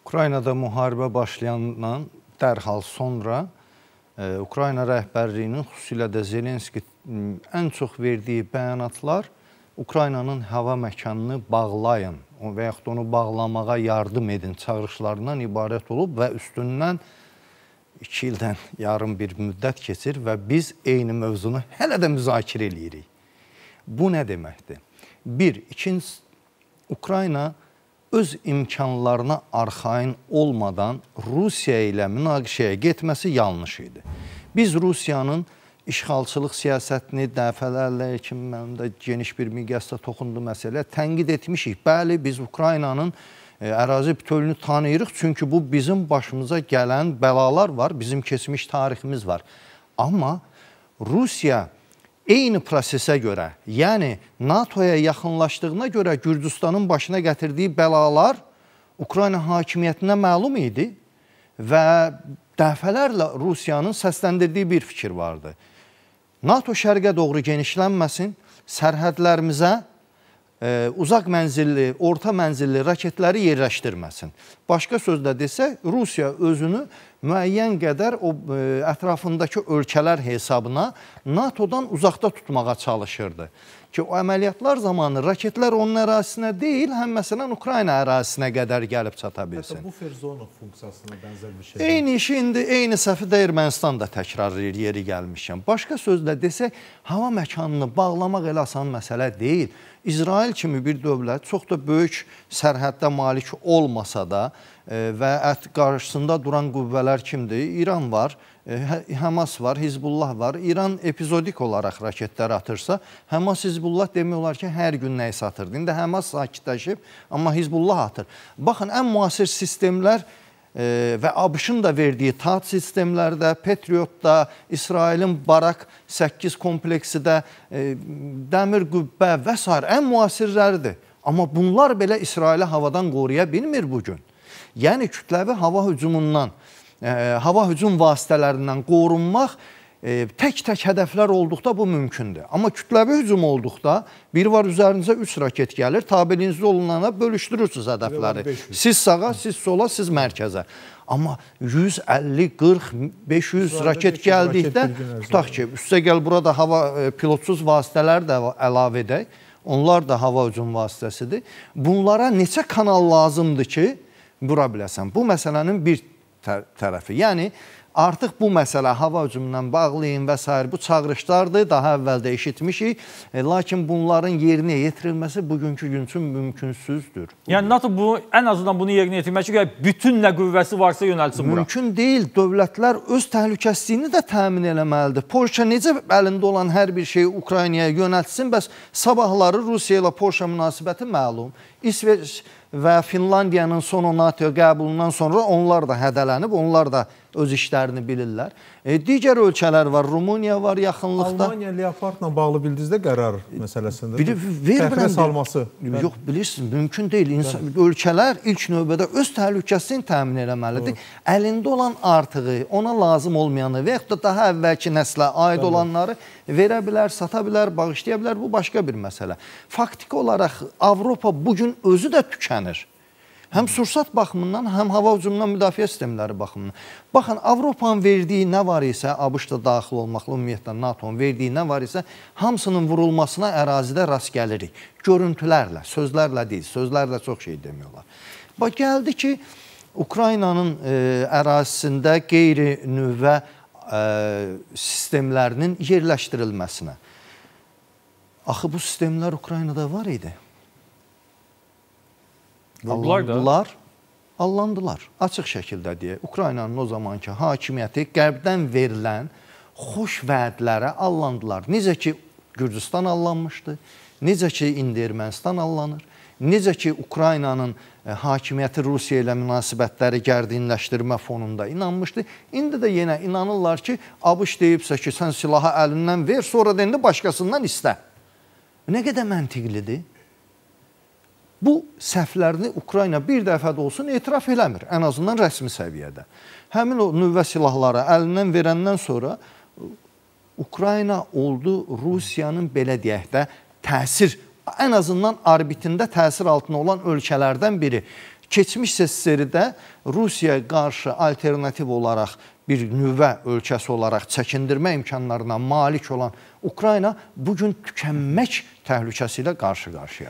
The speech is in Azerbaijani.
Ukraynada müharibə başlayandan dərhal sonra e, Ukrayna rəhbərliyinin xüsusilə də Zelenski ən çox verdiyi bəyanatlar Ukraynanın hava məkanını bağlayın və yaxud onu bağlamağa yardım edin çağırışlarından ibarət olub və üstündən 2 ildən yarım bir müddət keçir və biz eyni mövzunu hələ də müzakirə eləyirik. Bu nə deməkdir? Bir, ikinci, Ukrayna öz imkanlarına arxain olmadan Rusiya ilə münaqişəyə getməsi yanlış idi. Biz Rusiyanın işğalçılıq siyasətini dəfələrlə kimi mənim də geniş bir miqyasda toxundu məsələ tənqid etmişik. Bəli, biz Ukraynanın e, ərazi bütövlüyünü tanıyırıq, çünki bu bizim başımıza gələn bəlalar var, bizim keçmiş tariximiz var. Amma Rusiya eyni prosesə görə, yəni NATO-ya yaxınlaşdığına görə Gürcüstanın başına gətirdiyi bəlalar Ukrayna hakimiyyətinə məlum idi və dəfələrlə Rusiyanın səsləndirdiyi bir fikir vardı. NATO şərqə doğru genişlənməsin, sərhədlərimizə ə, e, uzaq mənzilli, orta mənzilli raketləri yerləşdirməsin. Başqa sözlə desək, Rusiya özünü müəyyən qədər o e, ətrafındakı ölkələr hesabına NATO-dan uzaqda tutmağa çalışırdı ki, o əməliyyatlar zamanı raketlər onun ərazisinə deyil, həm məsələn Ukrayna ərazisinə qədər gəlib çata bilsin. Hətta bufer zona funksiyasına bənzər bir şey. Eyni işi indi eyni səfdə Ermənistan da təkrarlayır yeri gəlmişəm. Başqa sözlə desək, hava məkanını bağlamaq elə asan məsələ deyil. İsrail kimi bir dövlət çox da böyük sərhəddə malik olmasa da e, və ət qarşısında duran qüvvələr kimdir? İran var, e, Həmas var, Hizbullah var. İran epizodik olaraq raketlər atırsa, Həmas Hizbullah Hizbullah demək olar ki, hər gün nəyi satırdı. İndi Həmas sakitləşib, amma Hizbullah atır. Baxın, ən müasir sistemlər e, və ABŞ-ın da verdiyi TAT sistemlərdə, Patriotda, İsrailin Barak 8 kompleksi də, e, dəmir qübbə və s. ən müasirlərdir. Amma bunlar belə İsraili havadan qoruya bilmir bugün. Yəni, kütləvi hava hücumundan, e, hava hücum vasitələrindən qorunmaq, tək-tək hədəflər olduqda bu mümkündür. Amma kütləvi hücum olduqda bir var üzərinizə 3 raket gəlir, tabirinizdə olunana bölüşdürürsünüz hədəfləri. Siz sağa, siz sola, siz mərkəzə. Amma 150, 40, 500 raket gəldikdə tutaq ki, üstə gəl burada hava e, pilotsuz vasitələr də əlavə edək. Onlar da hava hücum vasitəsidir. Bunlara neçə kanal lazımdır ki, vura biləsən? Bu məsələnin bir tərəfi. Yəni, Artıq bu məsələ hava hücumundan bağlayın və s. bu çağırışlardır, daha əvvəldə eşitmişik. E, lakin bunların yerinə yetirilməsi bugünkü gün üçün mümkünsüzdür. Yəni NATO bu ən azından bunu yerinə yetirmək üçün bütün nə qüvvəsi varsa yönəlsin bura. Mümkün deyil. Dövlətlər öz təhlükəsizliyini də təmin eləməlidir. Polşa necə əlində olan hər bir şeyi Ukraynaya yönəltsin, bəs sabahları Rusiya ilə Polşa münasibəti məlum. İsveç və Finlandiyanın son NATO qəbulundan sonra onlar da hədələnib, onlar da öz işlərini bilirlər. E, digər ölkələr var, Rumıniya var yaxınlıqda. Almaniya Leopardla bağlı bildiniz də qərar məsələsində. Bil Təxirə salması. Yox, bilirsiniz, mümkün deyil. İnsan, Bəli. ölkələr ilk növbədə öz təhlükəsini təmin etməlidir. Doğru. Əlində olan artığı, ona lazım olmayanı və yaxud da daha əvvəlki nəslə aid Bəli. olanları verə bilər, sata bilər, bağışlaya bilər. Bu başqa bir məsələ. Faktiki olaraq Avropa bu gün özü də tükənir güclənir. Həm sursat baxımından, həm hava hücumundan müdafiə sistemləri baxımından. Baxın, Avropanın verdiyi nə var isə, ABŞ da daxil olmaqla ümumiyyətlə NATO-nun verdiyi nə var isə, hamısının vurulmasına ərazidə rast gəlirik. Görüntülərlə, sözlərlə deyil, sözlərlə çox şey demiyorlar. Bax, gəldi ki, Ukraynanın e, ərazisində qeyri-nüvə e, sistemlərinin yerləşdirilməsinə. Axı bu sistemlər Ukraynada var idi. Vurdular allandılar, da. allandılar. Açıq şəkildə deyə. Ukraynanın o zamanki hakimiyyəti qərbdən verilən xoş vədlərə allandılar. Necə ki Gürcüstan allanmışdı, necə ki indi Ermənistan allanır. Necə ki Ukraynanın e, hakimiyyəti Rusiya ilə münasibətləri gərdinləşdirmə fonunda inanmışdı. İndi də yenə inanırlar ki, ABŞ deyibsə ki, sən silahı əlindən ver, sonra da indi başqasından istə. Nə qədər məntiqlidir? bu səhvlərini Ukrayna bir dəfə də olsun etiraf eləmir, ən azından rəsmi səviyyədə. Həmin o nüvə silahları əlindən verəndən sonra Ukrayna oldu Rusiyanın belə deyək də təsir, ən azından orbitində təsir altında olan ölkələrdən biri. Keçmiş SSR-də Rusiyaya qarşı alternativ olaraq bir nüvə ölkəsi olaraq çəkindirmə imkanlarına malik olan Ukrayna bu gün tükənmək təhlükəsi ilə qarşı-qarşıyadır.